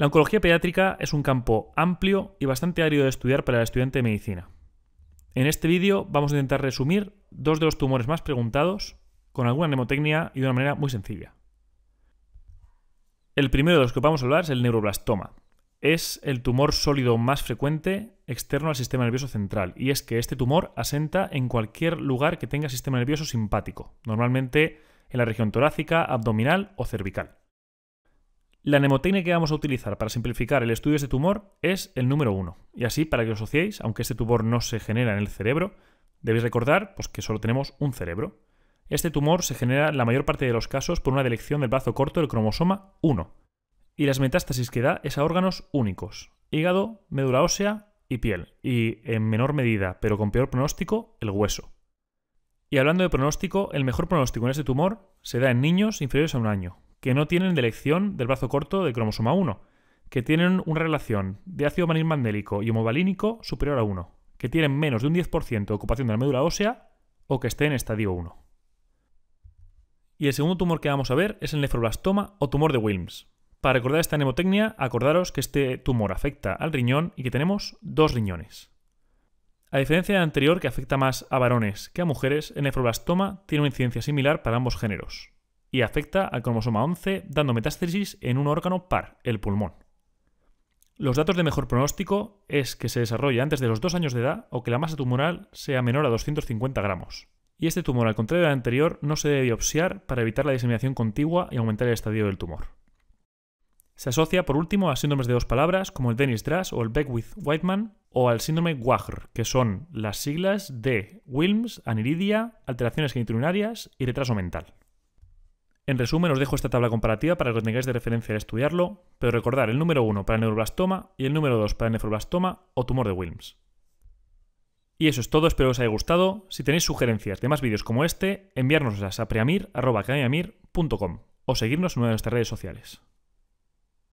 La oncología pediátrica es un campo amplio y bastante árido de estudiar para el estudiante de medicina. En este vídeo vamos a intentar resumir dos de los tumores más preguntados con alguna mnemotecnia y de una manera muy sencilla. El primero de los que vamos a hablar es el neuroblastoma. Es el tumor sólido más frecuente externo al sistema nervioso central y es que este tumor asenta en cualquier lugar que tenga sistema nervioso simpático, normalmente en la región torácica, abdominal o cervical. La mnemotecnia que vamos a utilizar para simplificar el estudio de este tumor es el número 1. Y así, para que os asociéis, aunque este tumor no se genera en el cerebro, debéis recordar pues, que solo tenemos un cerebro. Este tumor se genera en la mayor parte de los casos por una delección del brazo corto del cromosoma 1. Y las metástasis que da es a órganos únicos, hígado, médula ósea y piel. Y en menor medida, pero con peor pronóstico, el hueso. Y hablando de pronóstico, el mejor pronóstico en este tumor se da en niños inferiores a un año, que no tienen delección del brazo corto del cromosoma 1, que tienen una relación de ácido vaníl-mandélico y homovalínico superior a 1, que tienen menos de un 10% de ocupación de la médula ósea o que estén en estadio 1. Y el segundo tumor que vamos a ver es el nefroblastoma o tumor de Wilms. Para recordar esta nemotecnia, acordaros que este tumor afecta al riñón y que tenemos dos riñones. A diferencia del anterior, que afecta más a varones que a mujeres, el nefroblastoma tiene una incidencia similar para ambos géneros y afecta al cromosoma 11 dando metástasis en un órgano par, el pulmón. Los datos de mejor pronóstico es que se desarrolla antes de los dos años de edad o que la masa tumoral sea menor a 250 gramos. Y este tumor, al contrario del anterior, no se debe biopsiar para evitar la diseminación contigua y aumentar el estadio del tumor. Se asocia, por último, a síndromes de dos palabras como el dennis Drass o el Beckwith-Whiteman o al síndrome WAGR, que son las siglas de Wilms, aniridia, alteraciones genitourinarias y retraso mental. En resumen, os dejo esta tabla comparativa para que lo tengáis de referencia al estudiarlo, pero recordar el número 1 para neuroblastoma y el número 2 para el nefroblastoma o tumor de Wilms. Y eso es todo, espero os haya gustado. Si tenéis sugerencias de más vídeos como este, enviárnoslas a preamir.com o seguirnos en una de nuestras redes sociales.